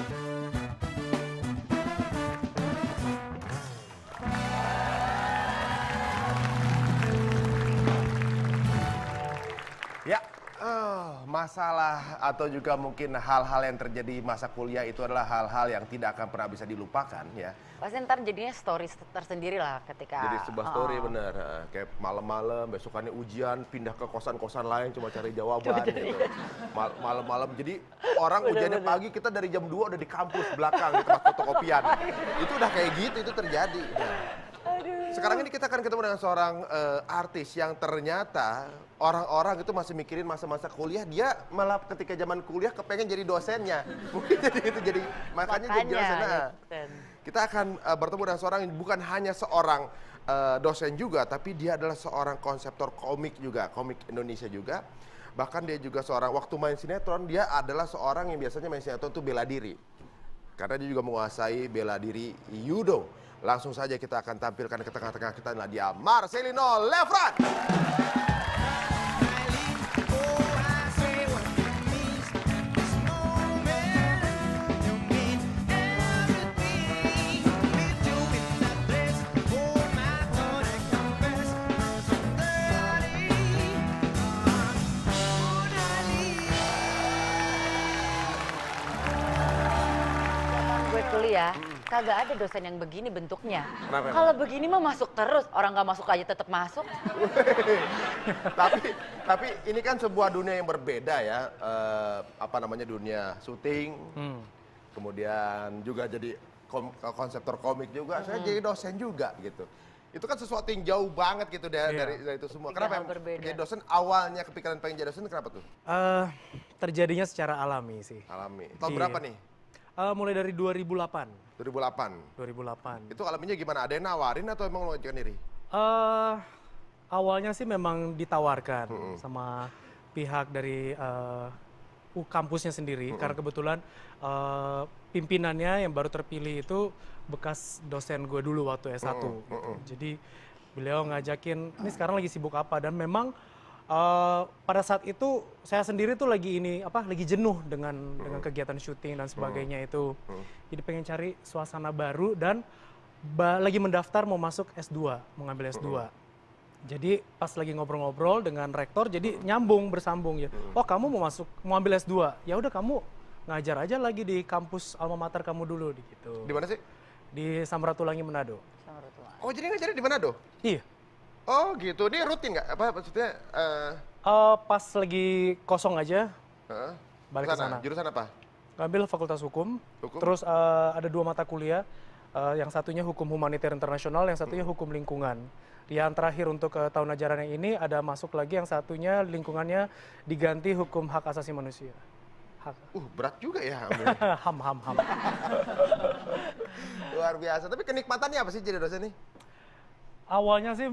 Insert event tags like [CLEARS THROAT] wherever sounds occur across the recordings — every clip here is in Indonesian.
you masalah atau juga mungkin hal-hal yang terjadi masa kuliah itu adalah hal-hal yang tidak akan pernah bisa dilupakan ya. Pasti ntar jadinya story tersendiri lah ketika. Jadi sebuah story bener, kayak malam-malam besokannya ujian pindah ke kosan-kosan lain cuma cari jawaban gitu. Malam-malam jadi orang bener, ujiannya bener. pagi kita dari jam 2 udah di kampus belakang di tempat fotokopian. itu udah kayak gitu itu terjadi. Ya. Sekarang ini kita akan ketemu dengan seorang uh, artis yang ternyata orang-orang itu masih mikirin masa-masa kuliah. Dia malah ketika zaman kuliah kepengen jadi dosennya. [LAUGHS] Mungkin jadi itu jadi makanya, makanya jadi jelas Kita akan uh, bertemu dengan seorang yang bukan hanya seorang uh, dosen juga, tapi dia adalah seorang konseptor komik juga, komik Indonesia juga. Bahkan dia juga seorang waktu main sinetron, dia adalah seorang yang biasanya main sinetron itu bela diri. Karena dia juga menguasai bela diri judo. Langsung saja kita akan tampilkan ke tengah-tengah kita adalah dia Marcelino Lefrat. Kagak ada dosen yang begini bentuknya. Kalau begini mah masuk terus, orang nggak masuk aja tetap masuk. [LAUGHS] tapi tapi ini kan sebuah dunia yang berbeda ya. Uh, apa namanya dunia syuting. Hmm. Kemudian juga jadi kom konseptor komik juga, hmm. saya jadi dosen juga gitu itu kan sesuatu yang jauh banget gitu dari yeah. dari, dari itu semua. Tiga kenapa berbeda. jadi dosen awalnya kepikiran pengen jadi dosen kenapa tuh? Uh, terjadinya secara alami sih. Alami. Tahun yeah. berapa nih? Uh, mulai dari 2008. 2008. 2008. Itu alaminya gimana? Ada yang nawarin atau emang lo ngajukan diri? Uh, awalnya sih memang ditawarkan mm -hmm. sama pihak dari uh, kampusnya sendiri mm -hmm. karena kebetulan uh, pimpinannya yang baru terpilih itu bekas dosen gue dulu waktu S1. Mm -hmm. Jadi beliau ngajakin, ini sekarang lagi sibuk apa dan memang Eh, pada saat itu saya sendiri tuh lagi ini apa lagi jenuh dengan -huh. dengan kegiatan syuting dan sebagainya -huh. Hmm. itu -huh. Hmm. jadi pengen cari suasana baru dan ba lagi mendaftar mau masuk S2 mengambil S2 -huh. Hmm. jadi pas lagi ngobrol-ngobrol dengan rektor jadi nyambung bersambung ya -huh. oh kamu mau masuk mau ambil S2 ya udah kamu ngajar aja lagi di kampus alma mater kamu dulu gitu di mana sih di Samratulangi Manado oh jadi ngajar di Manado iya Oh gitu, ini rutin nggak? Apa maksudnya? Uh... Uh, pas lagi kosong aja, uh, balik ke sana. Jurusan apa? Ngambil Fakultas Hukum, hukum? terus uh, ada dua mata kuliah, uh, yang satunya Hukum Humaniter Internasional, yang satunya hmm. Hukum Lingkungan. Yang terakhir untuk uh, tahun ajaran yang ini ada masuk lagi yang satunya lingkungannya diganti Hukum Hak Asasi Manusia. Hak. Uh, berat juga ya. [LAUGHS] ham, ham, ham. [LAUGHS] Luar biasa. Tapi kenikmatannya apa sih jadi dosen ini? Awalnya sih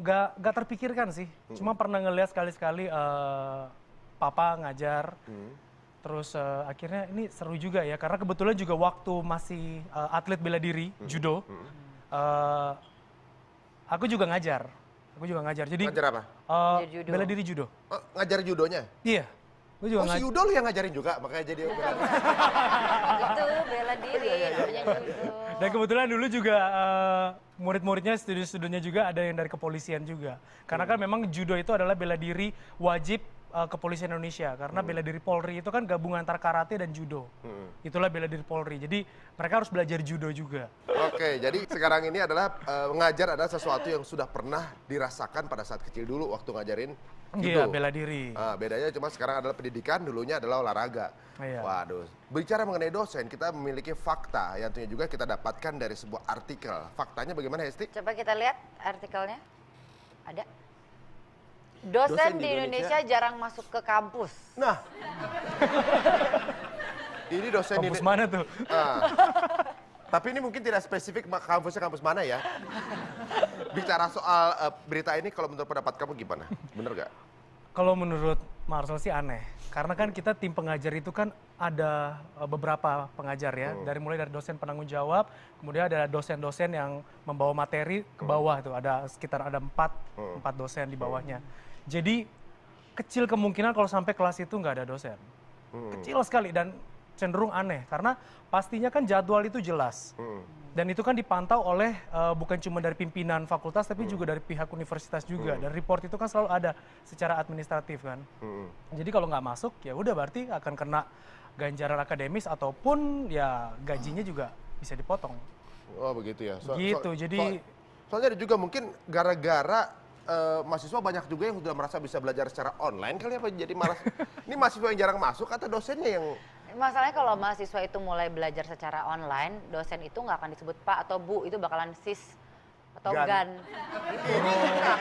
nggak nggak terpikirkan sih. Hmm. Cuma pernah ngeliat sekali-sekali uh, papa ngajar. Hmm. Terus uh, akhirnya ini seru juga ya. Karena kebetulan juga waktu masih uh, atlet bela diri, hmm. judo. Hmm. Uh, aku juga ngajar. Aku juga ngajar. Jadi ngajar apa? Uh, judo. Bela diri judo. Oh, ngajar judonya? Iya. Gue juga oh, si Yudo yang ngajarin juga, makanya jadi iya. Itu bela oh, diri, oh, iya, iya. namanya Dan kebetulan dulu juga uh, murid-muridnya, student-studentnya juga ada yang dari kepolisian juga. Karena kan hmm. kan memang judo itu adalah bela diri wajib uh, kepolisian Indonesia karena hmm. bela diri Polri itu kan gabungan antara karate dan judo. Hmm. Itulah bela diri Polri. Jadi mereka harus belajar judo juga. Oke, jadi sekarang ini adalah uh, mengajar adalah sesuatu yang sudah pernah dirasakan pada saat kecil dulu waktu ngajarin Iya, gitu. bela diri. Nah, bedanya cuma sekarang adalah pendidikan, dulunya adalah olahraga. Iya. Waduh. Bicara mengenai dosen, kita memiliki fakta yang tentunya juga kita dapatkan dari sebuah artikel. Faktanya bagaimana, Hesti? Coba kita lihat artikelnya. Ada. Dosen, dosen di, Indonesia, jarang masuk ke kampus. Nah. [LAUGHS] ini dosen kampus di mana tuh? Nah. Tapi ini mungkin tidak spesifik kampusnya kampus mana ya. [LAUGHS] Bicara soal uh, berita ini kalau menurut pendapat kamu gimana? Bener gak? Kalau menurut Marcel sih aneh. Karena kan kita tim pengajar itu kan ada eh, beberapa pengajar ya, dari mulai dari dosen penanggung jawab, kemudian ada dosen-dosen yang membawa materi ke bawah itu ada sekitar ada empat empat dosen di bawahnya. Jadi kecil kemungkinan kalau sampai kelas itu nggak ada dosen, hmm. kecil sekali dan cenderung aneh karena pastinya kan jadwal itu jelas. Hmm. Dan itu kan dipantau oleh uh, bukan cuma dari pimpinan fakultas tapi hmm. juga dari pihak universitas juga. Hmm. Dan report itu kan selalu ada secara administratif kan. Hmm. Jadi kalau nggak masuk ya udah berarti akan kena ganjaran akademis ataupun ya gajinya juga bisa dipotong. Oh begitu ya. So, gitu. So, jadi so, soalnya ada juga mungkin gara-gara uh, mahasiswa banyak juga yang sudah merasa bisa belajar secara online kali apa ya, jadi malas. [LAUGHS] Ini mahasiswa yang jarang masuk atau dosennya yang masalahnya kalau mahasiswa itu mulai belajar secara online, dosen itu nggak akan disebut Pak atau Bu, itu bakalan sis atau gan. gan. Gitu. Bro.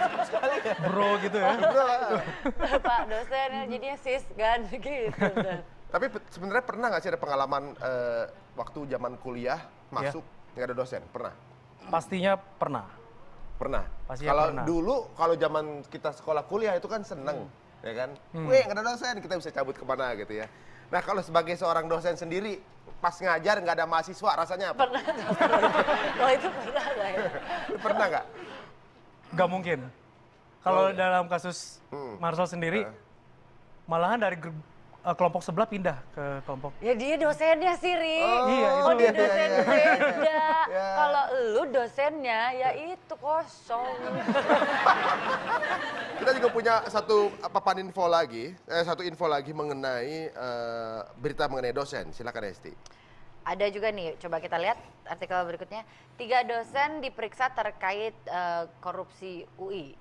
Bro gitu ya. Oh, bro. [LAUGHS] Pak dosen jadinya sis gan [LAUGHS] gitu. Tapi sebenarnya pernah nggak sih ada pengalaman uh, waktu zaman kuliah masuk iya. nggak ada dosen? Pernah? Pastinya pernah. Pernah. kalau dulu kalau zaman kita sekolah kuliah itu kan seneng, hmm. ya kan? Hmm. Wih nggak ada dosen kita bisa cabut kemana gitu ya. Nah kalau sebagai seorang dosen sendiri pas ngajar nggak ada mahasiswa rasanya apa? Pernah. Kalau [LAUGHS] oh, itu pernah nggak ya? pernah nggak? Nggak mungkin. Kalau oh, iya. dalam kasus hmm. Marcel sendiri, uh. malahan dari grup eh, kelompok sebelah pindah ke kelompok. Ya dia dosennya sih, Ri. Oh, iya, itu oh dia dosen iya, iya, iya lu dosennya ya itu kosong. Kita juga punya satu papan info lagi, eh, satu info lagi mengenai eh, berita mengenai dosen. Silakan Esti. Ada juga nih, coba kita lihat artikel berikutnya. Tiga dosen diperiksa terkait uh, korupsi UI.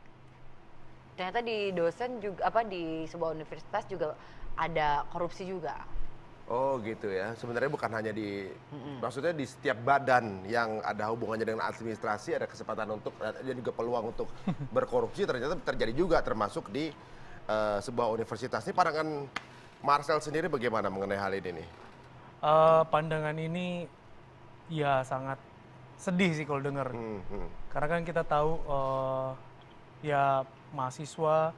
Ternyata di dosen juga apa di sebuah universitas juga ada korupsi juga. Oh gitu ya. Sebenarnya bukan hanya di, mm-hmm. maksudnya di setiap badan yang ada hubungannya dengan administrasi ada kesempatan untuk ada eh, juga peluang untuk [LAUGHS] berkorupsi ternyata terjadi juga termasuk di uh, sebuah universitas. Ini pandangan Marcel sendiri bagaimana mengenai hal ini nih? Uh, pandangan ini ya sangat sedih sih kalau dengar. Mm-hmm. Hmm. Karena kan kita tahu uh, ya mahasiswa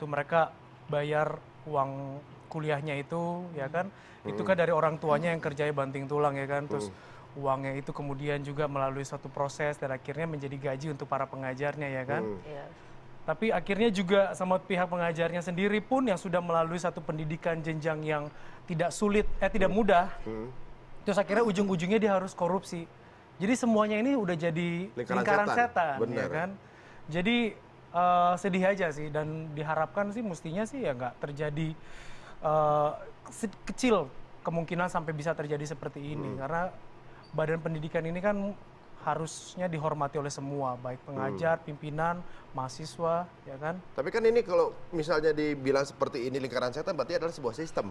itu mereka bayar uang kuliahnya itu ya kan hmm. itu kan dari orang tuanya yang kerjanya banting tulang ya kan terus hmm. uangnya itu kemudian juga melalui satu proses dan akhirnya menjadi gaji untuk para pengajarnya ya kan hmm. Iya. tapi akhirnya juga sama pihak pengajarnya sendiri pun yang sudah melalui satu pendidikan jenjang yang tidak sulit eh tidak hmm. mudah hmm. terus akhirnya ujung-ujungnya dia harus korupsi jadi semuanya ini udah jadi lingkaran, lingkaran setan, setan ya kan jadi uh, sedih aja sih dan diharapkan sih mestinya sih ya nggak terjadi uh, kecil kemungkinan sampai bisa terjadi seperti ini hmm. karena badan pendidikan ini kan harusnya dihormati oleh semua, baik pengajar, hmm. pimpinan, mahasiswa, ya kan? Tapi kan ini kalau misalnya dibilang seperti ini lingkaran setan berarti adalah sebuah sistem.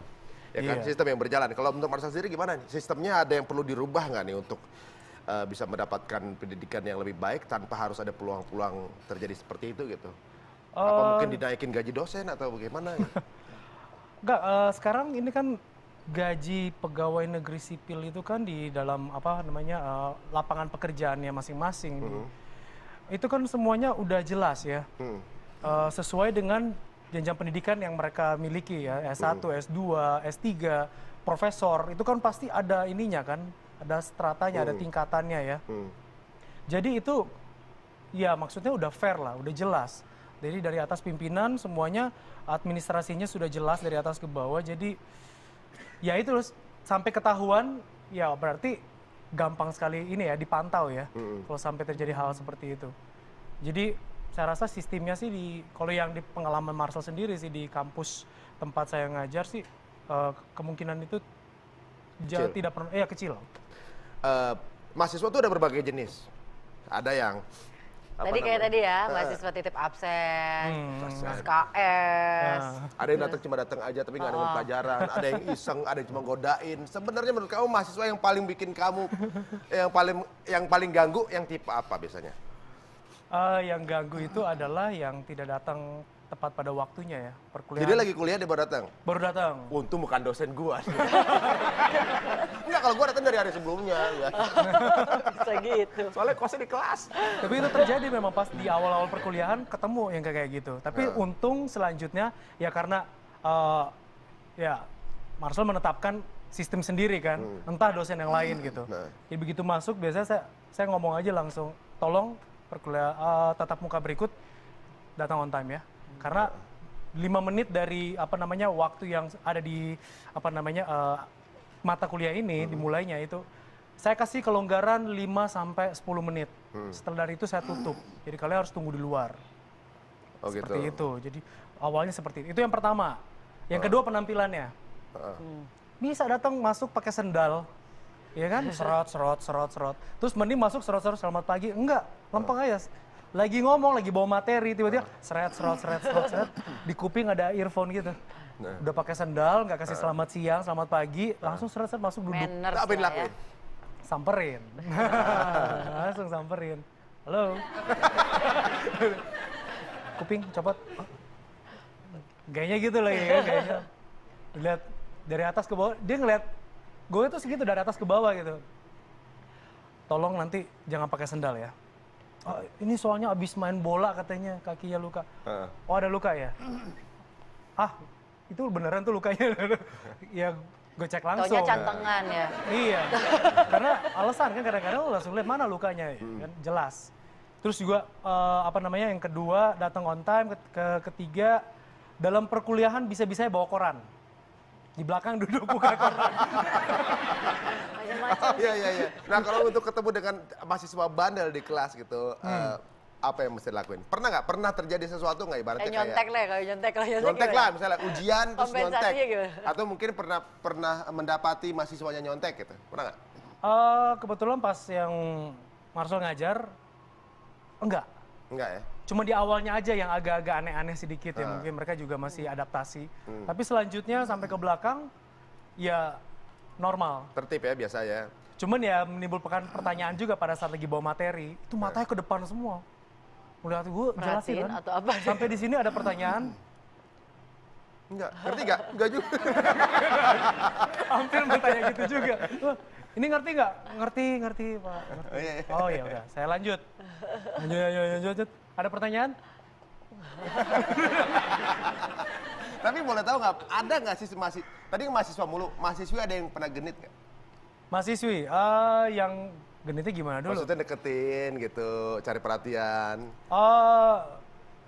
Ya kan? iya. kan sistem yang berjalan. Kalau untuk Marsa sendiri gimana Sistemnya ada yang perlu dirubah nggak nih untuk uh, bisa mendapatkan pendidikan yang lebih baik tanpa harus ada peluang-peluang terjadi seperti itu gitu? Uh, Apa eh, mungkin dinaikin gaji dosen atau bagaimana? Ya? [LAUGHS] Enggak, uh, eh, sekarang ini kan gaji pegawai negeri sipil itu kan di dalam apa namanya uh, lapangan pekerjaannya masing-masing. Mm -hmm. Itu kan semuanya udah jelas ya. Mm -hmm. uh, sesuai dengan jenjang pendidikan yang mereka miliki ya, S1, mm. S2, S3, profesor, itu kan pasti ada ininya kan, ada stratanya, mm. ada hmm. tingkatannya ya. Mm. Jadi itu ya maksudnya udah fair lah, udah jelas. Jadi dari atas pimpinan semuanya administrasinya sudah jelas dari atas ke bawah. Jadi ya itu terus sampai ketahuan ya berarti gampang sekali ini ya dipantau ya. Mm -hmm. Kalau sampai terjadi hal seperti itu. Jadi saya rasa sistemnya sih di kalau yang di pengalaman Marcel sendiri sih di kampus tempat saya ngajar sih uh, kemungkinan itu kecil. tidak pernah iya, eh, ya kecil. Uh, mahasiswa itu ada berbagai jenis. Ada yang tadi kayak tadi ya eh. mahasiswa titip absen hmm. SKS nah. ada yang datang cuma datang aja tapi nggak ada oh. pelajaran ada yang iseng ada yang cuma godain sebenarnya menurut kamu mahasiswa yang paling bikin kamu yang paling yang paling ganggu yang tipe apa biasanya uh, yang ganggu itu adalah yang tidak datang tepat pada waktunya ya perkuliahan. Jadi lagi kuliah dia baru datang. Baru datang. Untung bukan dosen gua. [LAUGHS] Enggak kalau gua datang dari hari sebelumnya ya. [LAUGHS] Bisa gitu. Soalnya kosnya di kelas. Tapi itu terjadi memang pas di awal-awal perkuliahan ketemu yang kayak gitu. Tapi nah. untung selanjutnya ya karena uh, ya Marcel menetapkan sistem sendiri kan, hmm. entah dosen yang hmm. lain gitu. Nah. Jadi ya begitu masuk biasanya saya saya ngomong aja langsung, tolong perkuliahan uh, eh, tatap muka berikut datang on time ya karena lima menit dari apa namanya waktu yang ada di apa namanya uh, mata kuliah ini hmm. dimulainya itu saya kasih kelonggaran 5 sampai sepuluh menit. Hmm. Setelah dari itu saya tutup. Jadi kalian harus tunggu di luar. Oh, gitu. seperti gitu. itu. Jadi awalnya seperti itu. Itu yang pertama. Yang uh. kedua penampilannya. Uh. Hmm. Bisa datang masuk pakai sendal. Ya kan? [LAUGHS] Serot, serot, serot, serot. Terus mending masuk serot-serot selamat pagi. Enggak, lempeng uh. aja lagi ngomong, lagi bawa materi, tiba-tiba seret, seret, seret, seret, seret, di kuping ada earphone gitu. Nah. Udah pakai sendal, nggak kasih selamat siang, selamat pagi, langsung seret, seret, masuk duduk. Manners apa yang dilakuin? Ya. Samperin. [LAUGHS] langsung samperin. Halo. kuping, copot. Gayanya gitu lagi ya, gayanya. Lihat dari atas ke bawah, dia ngeliat gue tuh segitu dari atas ke bawah gitu. Tolong nanti jangan pakai sendal ya oh, ini soalnya abis main bola katanya kakinya luka. Uh. Oh ada luka ya? [CLEARS THROAT] ah itu beneran tuh lukanya? [LAUGHS] ya gue cek langsung. Taunya cantengan ya. iya. Karena alasan kan kadang-kadang lo langsung lihat mana lukanya ya, hmm. kan jelas. Terus juga uh, apa namanya yang kedua datang on time, ke, ke ketiga dalam perkuliahan bisa-bisa bawa koran. Di belakang duduk buka koran. [LAUGHS] macam. Oh, iya iya iya. Nah kalau untuk ketemu dengan mahasiswa bandel di kelas gitu. Hmm. Uh, apa yang mesti dilakuin? Pernah nggak? Pernah terjadi sesuatu nggak ibaratnya eh, nyontek kayak... Lah, ya, kalau nyontek lah, nyontek, nyontek lah, misalnya ujian terus nyontek. Atau mungkin pernah pernah mendapati mahasiswanya nyontek gitu, pernah nggak? Uh, kebetulan pas yang Marcel ngajar, enggak. Enggak ya? Cuma di awalnya aja yang agak-agak aneh-aneh sedikit ya, ah. mungkin mereka juga masih hmm. adaptasi. Hmm. Tapi selanjutnya sampai ke belakang, ya normal. Tertib ya biasa ya. Cuman ya menimbulkan pertanyaan juga pada saat lagi bawa materi, itu matanya ke depan semua. Melihat gue jelasin kan? atau apa? Sampai di sini ada pertanyaan. Enggak, ngerti enggak? Enggak juga. [LAUGHS] Hampir bertanya gitu juga. Ini ngerti nggak? Ngerti, ngerti Pak. Ngerti. Oh iya, iya. Oh, ya udah, saya lanjut. Lanjut, lanjut, lanjut. Ada pertanyaan? [LAUGHS] Tapi boleh tahu nggak, ada nggak sih masih tadi mahasiswa mulu, mahasiswi ada yang pernah genit nggak? Mahasiswi, uh, yang genitnya gimana dulu? Maksudnya deketin gitu, cari perhatian. Uh,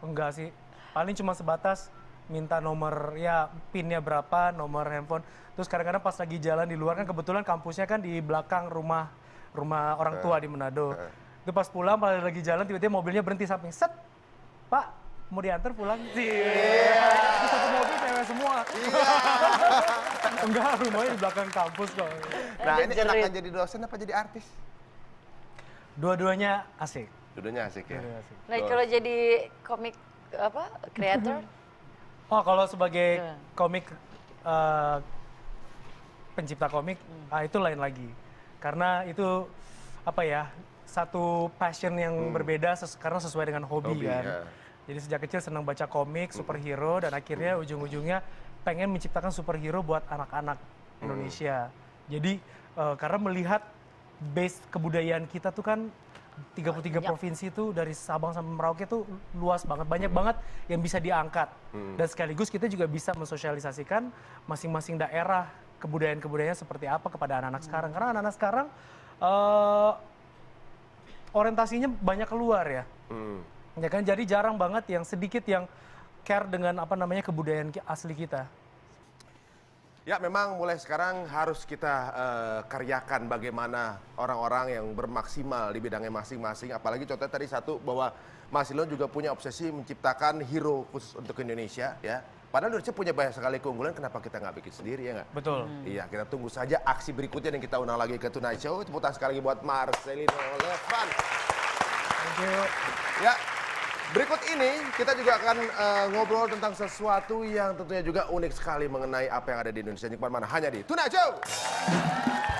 enggak sih, paling cuma sebatas minta nomor ya pinnya berapa, nomor handphone. Terus kadang-kadang pas lagi jalan di luar kan kebetulan kampusnya kan di belakang rumah rumah orang tua di Manado. Uh. Itu pas pulang pas lagi jalan tiba-tiba mobilnya berhenti samping set. Pak, mau diantar pulang sih. Iya. Yeah satu mobil cewek semua. Iya. Enggak, rumahnya di belakang kampus kok. Nah, ini enakan jadi dosen apa jadi artis? Dua-duanya asik. Dua-duanya asik ya. Nah, kalau jadi komik apa? Creator? [LAUGHS] oh, kalau sebagai iya. komik eh, pencipta komik, hmm. ah, itu lain lagi. Karena itu apa ya? Satu passion yang hmm. berbeda karena sesuai dengan hobi, kan. Ya. Jadi sejak kecil senang baca komik, superhero, dan akhirnya ujung-ujungnya pengen menciptakan superhero buat anak-anak hmm. Indonesia. Jadi uh, karena melihat base kebudayaan kita tuh kan 33 banyak. provinsi itu dari Sabang sampai Merauke itu luas banget, banyak hmm. banget yang bisa diangkat. Hmm. Dan sekaligus kita juga bisa mensosialisasikan masing-masing daerah kebudayaan-kebudayaan seperti apa kepada anak-anak hmm. sekarang. Karena anak-anak sekarang uh, orientasinya banyak keluar ya. Hmm. Ya kan jadi jarang banget yang sedikit yang care dengan apa namanya kebudayaan asli kita. Ya memang mulai sekarang harus kita uh, karyakan bagaimana orang-orang yang bermaksimal di bidangnya masing-masing. Apalagi contoh tadi satu bahwa Mas Ilon juga punya obsesi menciptakan hero khusus untuk Indonesia ya. Padahal Indonesia punya banyak sekali keunggulan, kenapa kita nggak bikin sendiri ya nggak? Betul. Hmm. Iya, kita tunggu saja aksi berikutnya yang kita undang lagi ke Tonight Show. Tepuk tangan sekali lagi buat Marcelino Levan. Thank you. Ya, Berikut ini kita juga akan uh, ngobrol tentang sesuatu yang tentunya juga unik sekali mengenai apa yang ada di Indonesia. Ini mana hanya di Tuna Joe.